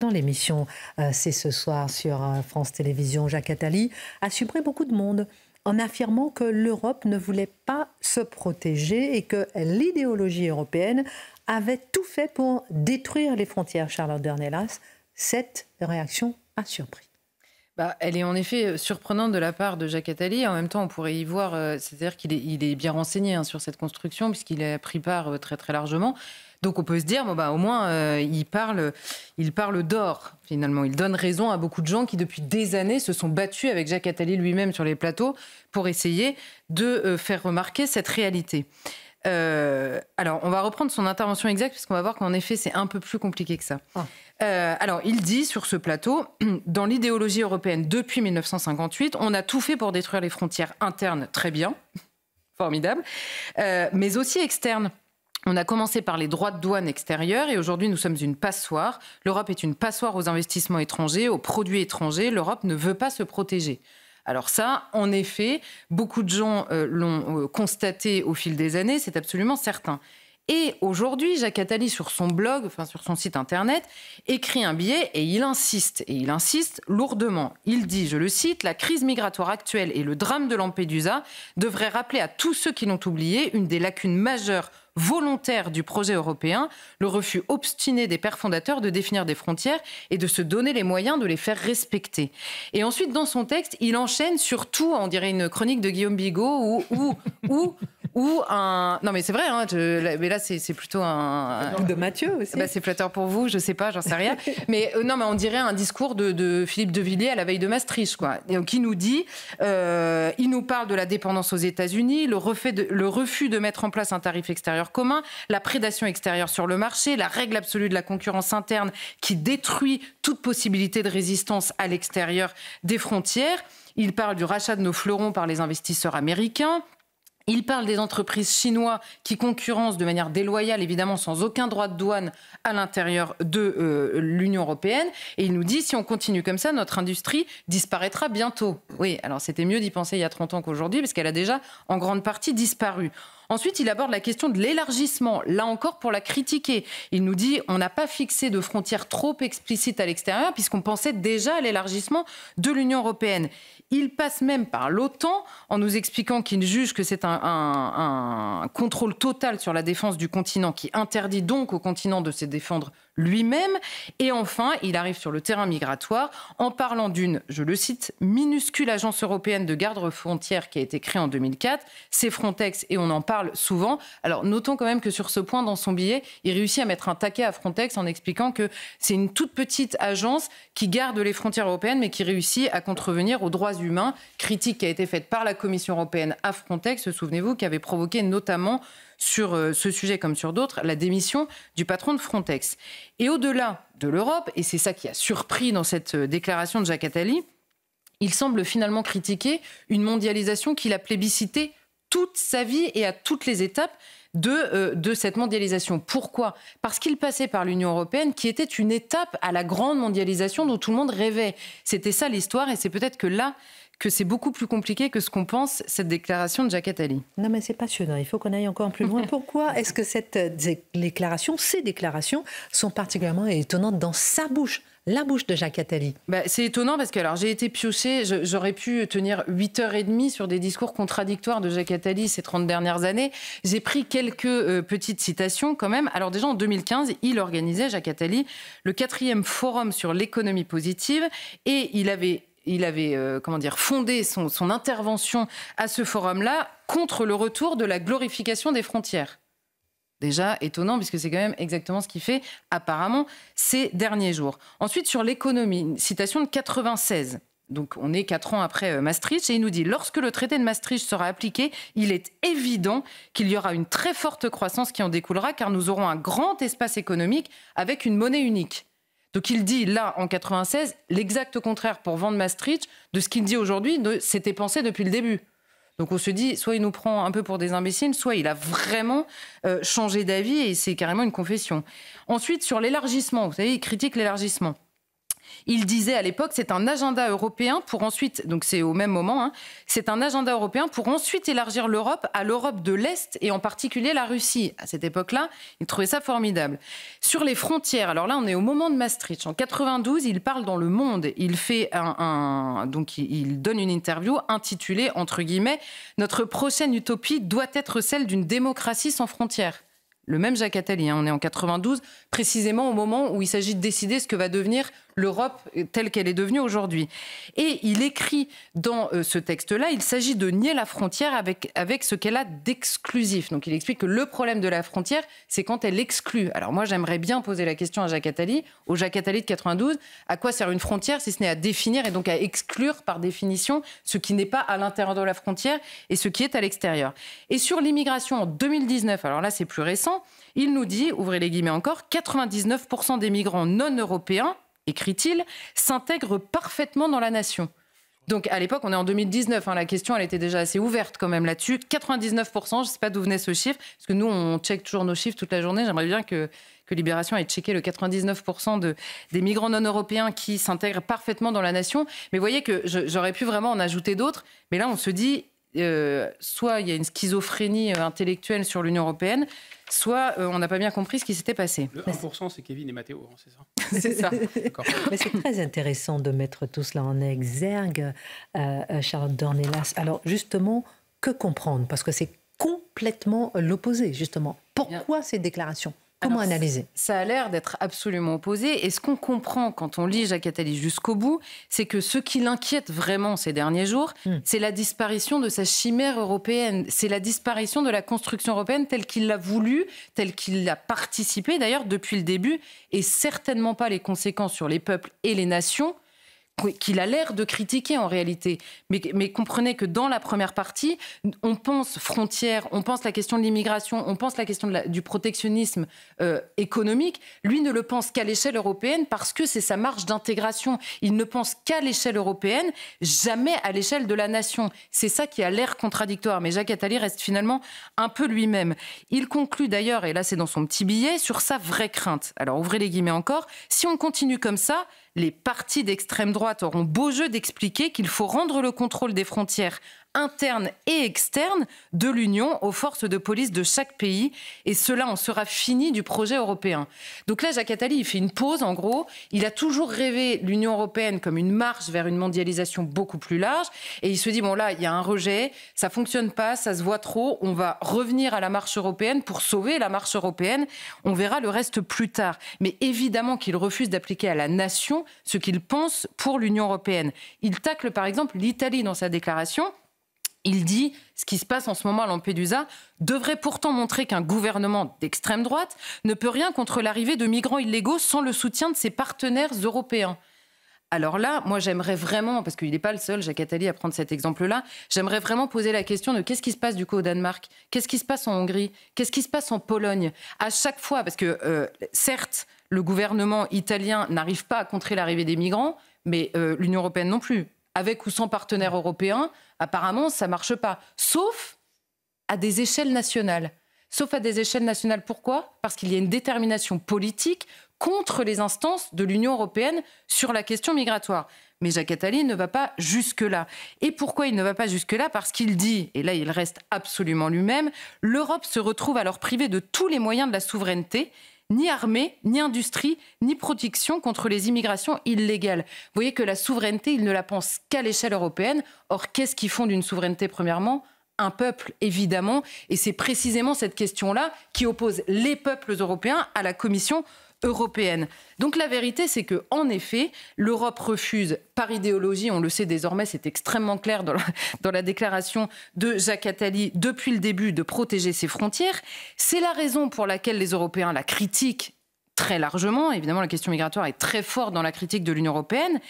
Dans l'émission euh, C'est ce soir sur euh, France Télévisions, Jacques Attali a surpris beaucoup de monde en affirmant que l'Europe ne voulait pas se protéger et que l'idéologie européenne avait tout fait pour détruire les frontières. Charlotte Dernelas, cette réaction a surpris. Bah, elle est en effet euh, surprenante de la part de Jacques Attali. En même temps, on pourrait y voir, euh, c'est-à-dire qu'il est, bien renseigné hein, sur cette construction puisqu'il a pris part euh, très très largement. Donc on peut se dire, bon, bah, au moins, il parle, il parle d'or finalement. Il donne raison à beaucoup de gens qui depuis des années se sont battus avec Jacques Attali lui-même sur les plateaux pour essayer de faire remarquer cette réalité. Euh, alors, on va reprendre son intervention exacte, puisqu'on va voir qu'en effet, c'est un peu plus compliqué que ça. Ah. Euh, alors, il dit sur ce plateau, dans l'idéologie européenne depuis 1958, on a tout fait pour détruire les frontières internes, très bien, formidable, euh, mais aussi externes. On a commencé par les droits de douane extérieurs et aujourd'hui nous sommes une passoire. L'Europe est une passoire aux investissements étrangers, aux produits étrangers. L'Europe ne veut pas se protéger. Alors ça, en effet, beaucoup de gens euh, l'ont euh, constaté au fil des années, c'est absolument certain. Et aujourd'hui, Jacques Attali, sur son blog, enfin sur son site internet, écrit un billet et il insiste, et il insiste lourdement. Il dit, je le cite, La crise migratoire actuelle et le drame de Lampedusa devraient rappeler à tous ceux qui l'ont oublié une des lacunes majeures volontaire du projet européen, le refus obstiné des pères fondateurs de définir des frontières et de se donner les moyens de les faire respecter. Et ensuite, dans son texte, il enchaîne surtout, on dirait une chronique de Guillaume Bigot, où, ou. où ou un. Non, mais c'est vrai, hein, mais là, c'est plutôt un. De Mathieu aussi. Bah, c'est flatteur pour vous, je sais pas, j'en sais rien. mais euh, non, mais on dirait un discours de, Philippe de Villiers à la veille de Maastricht, quoi. Et, qui nous dit. Euh, il nous parle de la dépendance aux États-Unis, le, refus de mettre en place un tarif extérieur commun, la prédation extérieure sur le marché, la règle absolue de la concurrence interne qui détruit toute possibilité de résistance à l'extérieur des frontières. Il parle du rachat de nos fleurons par les investisseurs américains. Il parle des entreprises chinoises qui concurrencent de manière déloyale, évidemment, sans aucun droit de douane à l'intérieur de euh, l'Union européenne. Et il nous dit, si on continue comme ça, notre industrie disparaîtra bientôt. Oui, alors c'était mieux d'y penser il y a 30 ans qu'aujourd'hui, parce qu'elle a déjà en grande partie disparu. Ensuite, il aborde la question de l'élargissement, là encore pour la critiquer. Il nous dit on n'a pas fixé de frontières trop explicites à l'extérieur puisqu'on pensait déjà à l'élargissement de l'Union européenne. Il passe même par l'OTAN en nous expliquant qu'il juge que c'est un contrôle total sur la défense du continent qui interdit donc au continent de se défendre lui-même. Et enfin, il arrive sur le terrain migratoire en parlant d'une, je le cite, minuscule agence européenne de garde-frontière qui a été créée en 2004. C'est Frontex et on en parle souvent. Alors notons quand même que sur ce point, dans son billet, il réussit à mettre un taquet à Frontex en expliquant que c'est une toute petite agence qui garde les frontières européennes mais qui réussit à contrevenir aux droits humains. Critique qui a été faite par la Commission européenne à Frontex, souvenez-vous, qui avait provoqué notamment sur euh, ce sujet comme sur d'autres, la démission du patron de Frontex. Et au-delà de l'Europe, et c'est ça qui a surpris dans cette euh, déclaration de Jacques Attali, il semble finalement critiquer une mondialisation qu'il a plébiscitée toute sa vie et à toutes les étapes, euh, de, cette mondialisation. Pourquoi Parce qu'il passait par l'Union européenne qui était une étape à la grande mondialisation dont tout le monde rêvait. C'était ça l'histoire et c'est peut-être que là que c'est beaucoup plus compliqué que ce qu'on pense, cette déclaration de Jacques Attali. Non, mais c'est passionnant. Il faut qu'on aille encore plus loin. Pourquoi est-ce que cette euh, déclaration, ces déclarations, sont particulièrement étonnantes dans sa bouche la bouche de Jacques Attali. Bah, c'est étonnant parce que alors j'ai été pioché, j'aurais pu tenir 8 h demie sur des discours contradictoires de Jacques Attali ces 30 dernières années. J'ai pris quelques euh, petites citations quand même. Alors déjà en 2015, il organisait, Jacques Attali, le quatrième forum sur l'économie positive et il avait il avait euh, comment dire fondé son intervention à ce forum-là contre le retour de la glorification des frontières. Déjà étonnant, puisque c'est quand même exactement ce qu'il fait apparemment ces derniers jours. Ensuite, sur l'économie, citation de 96. Donc on est quatre ans après euh, Maastricht et il nous dit lorsque le traité de Maastricht sera appliqué, il est évident qu'il y aura une très forte croissance qui en découlera car nous aurons un grand espace économique avec une monnaie unique. Donc il dit là en 96 l'exact contraire pour vendre Maastricht de ce qu'il dit aujourd'hui, c'était pensé depuis le début. Donc on se dit, soit il nous prend un peu pour des imbéciles, soit il a vraiment euh, changé d'avis et c'est carrément une confession. Ensuite, sur l'élargissement, vous savez, il critique l'élargissement. Il disait à l'époque, c'est un agenda européen pour ensuite, donc c'est au même moment, hein, c'est un agenda européen pour ensuite élargir l'Europe à l'Europe de l'Est et en particulier la Russie. À cette époque-là, il trouvait ça formidable. Sur les frontières, alors là, on est au moment de Maastricht. En 92, il parle dans Le Monde. Il fait un, donc il donne une interview intitulée entre guillemets Notre prochaine utopie doit être celle d'une démocratie sans frontières le même Jacques Attali, hein, on est en 92, précisément au moment où il s'agit de décider ce que va devenir l'Europe telle qu'elle est devenue aujourd'hui. Et il écrit dans euh, ce texte-là, il s'agit de nier la frontière avec, avec ce qu'elle a d'exclusif. Donc il explique que le problème de la frontière, c'est quand elle exclut. Alors moi, j'aimerais bien poser la question à Jacques Attali, au Jacques Attali de 92, à quoi sert une frontière si ce n'est à définir et donc à exclure par définition ce qui n'est pas à l'intérieur de la frontière et ce qui est à l'extérieur. Et sur l'immigration en 2019, alors là c'est plus récent, il nous dit, ouvrez les guillemets encore, 99% des migrants non européens écrit-il, s'intègre parfaitement dans la nation. Donc à l'époque, on est en 2019, hein, la question elle était déjà assez ouverte quand même là-dessus. 99%, je ne sais pas d'où venait ce chiffre, parce que nous on check toujours nos chiffres toute la journée. J'aimerais bien que, que Libération ait checké le 99% de, des migrants non européens qui s'intègrent parfaitement dans la nation. Mais vous voyez que j'aurais pu vraiment en ajouter d'autres, mais là on se dit, euh, soit il y a une schizophrénie euh, intellectuelle sur l'Union européenne, soit euh, on n'a pas bien compris ce qui s'était passé. Le c'est Kevin et Mathéo, hein, c'est ça C'est ça. Mais c'est très intéressant de mettre tout cela en exergue, Charlotte Dornelas. Alors, justement, que comprendre Parce que c'est complètement l'opposé, justement. Pourquoi ces déclarations Comment analyser Ça a l'air d'être absolument opposé. Et ce qu'on comprend quand on lit Jacques Attali jusqu'au bout, c'est que ce qui l'inquiète vraiment ces derniers jours, hmm. c'est la disparition de sa chimère européenne. C'est la disparition de la construction européenne telle qu'il l'a voulu, telle qu'il l'a participé d'ailleurs depuis le début, et certainement pas les conséquences sur les peuples et les nations qu'il a l'air de critiquer en réalité. Mais, comprenez que dans la première partie, on pense frontières, on pense la question de l'immigration, on pense la question du protectionnisme euh, économique. Lui ne le pense qu'à l'échelle européenne parce que c'est sa marge d'intégration. Il ne pense qu'à l'échelle européenne, jamais à l'échelle de la nation. C'est ça qui a l'air contradictoire. Mais Jacques Attali reste finalement un peu lui-même. Il conclut d'ailleurs, et là c'est dans son petit billet, sur sa vraie crainte. Alors ouvrez les guillemets encore. Si on continue comme ça, les partis d'extrême droite auront beau jeu d'expliquer qu'il faut rendre le contrôle des frontières interne et externe de l'Union aux forces de police de chaque pays. Et cela on sera fini du projet européen. Donc là, Jacques Attali, il fait une pause, en gros. Il a toujours rêvé l'Union européenne comme une marche vers une mondialisation beaucoup plus large. Et il se dit, bon là, il y a un rejet, ça fonctionne pas, ça se voit trop, on va revenir à la marche européenne pour sauver la marche européenne. On verra le reste plus tard. Mais évidemment qu'il refuse d'appliquer à la nation ce qu'il pense pour l'Union européenne. Il tacle par exemple l'Italie dans sa déclaration. Il dit ce qui se passe en ce moment à Lampedusa devrait pourtant montrer qu'un gouvernement d'extrême droite ne peut rien contre l'arrivée de migrants illégaux sans le soutien de ses partenaires européens. Alors là, moi j'aimerais vraiment, parce qu'il n'est pas le seul, Jacques Attali, à prendre cet exemple-là, j'aimerais vraiment poser la question de qu'est-ce qui se passe du coup au Danemark Qu'est-ce qui se passe en Hongrie Qu'est-ce qui se passe en Pologne À chaque fois, parce que euh, certes, le gouvernement italien n'arrive pas à contrer l'arrivée des migrants, mais euh, l'Union européenne non plus. Avec ou sans partenaires européens, Apparemment, ça marche pas, sauf à des échelles nationales. Sauf à des échelles nationales, pourquoi Parce qu'il y a une détermination politique contre les instances de l'Union européenne sur la question migratoire. Mais Jacques Attali ne va pas jusque-là. Et pourquoi il ne va pas jusque-là Parce qu'il dit, et là il reste absolument lui-même, l'Europe se retrouve alors privée de tous les moyens de la souveraineté ni armée, ni industrie, ni protection contre les immigrations illégales. Vous voyez que la souveraineté, il ne la pense qu'à l'échelle européenne. Or, qu'est-ce qu'ils font d'une souveraineté, premièrement un peuple, évidemment. Et c'est précisément cette question-là qui oppose les peuples européens à la Commission européenne. Donc la vérité, c'est que en effet, l'Europe refuse par idéologie, on le sait désormais, c'est extrêmement clair dans la, dans la, déclaration de Jacques Attali depuis le début de protéger ses frontières. C'est la raison pour laquelle les Européens la critiquent très largement. Évidemment, la question migratoire est très forte dans la critique de l'Union européenne,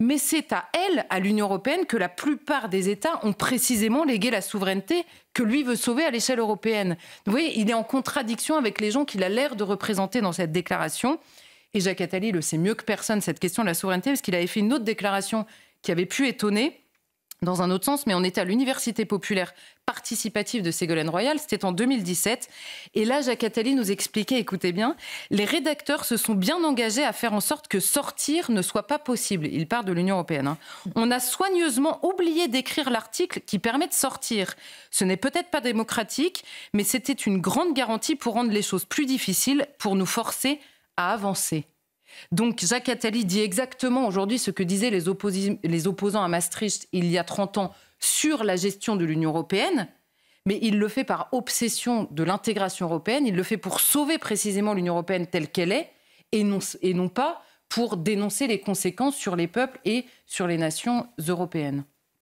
mais c'est à elle, à l'Union européenne, que la plupart des États ont précisément légué la souveraineté que lui veut sauver à l'échelle européenne. Vous voyez, il est en contradiction avec les gens qu'il a l'air de représenter dans cette déclaration. Et Jacques Attali le sait mieux que personne, cette question de la souveraineté, parce qu'il avait fait une autre déclaration qui avait pu étonner dans un autre sens, mais on était à l'université populaire participative de Ségolène Royal, c'était en 2017. Et là, Jacques Attali nous expliquait, écoutez bien, les rédacteurs se sont bien engagés à faire en sorte que sortir ne soit pas possible. Il part de l'Union européenne. Hein. On a soigneusement oublié d'écrire l'article qui permet de sortir. Ce n'est peut-être pas démocratique, mais c'était une grande garantie pour rendre les choses plus difficiles, pour nous forcer à avancer. Donc Jacques Attali dit exactement aujourd'hui ce que disaient les, opposants à Maastricht il y a 30 ans sur la gestion de l'Union européenne, mais il le fait par obsession de l'intégration européenne, il le fait pour sauver précisément l'Union européenne telle qu'elle est, et non pas pour dénoncer les conséquences sur les peuples et sur les nations européennes.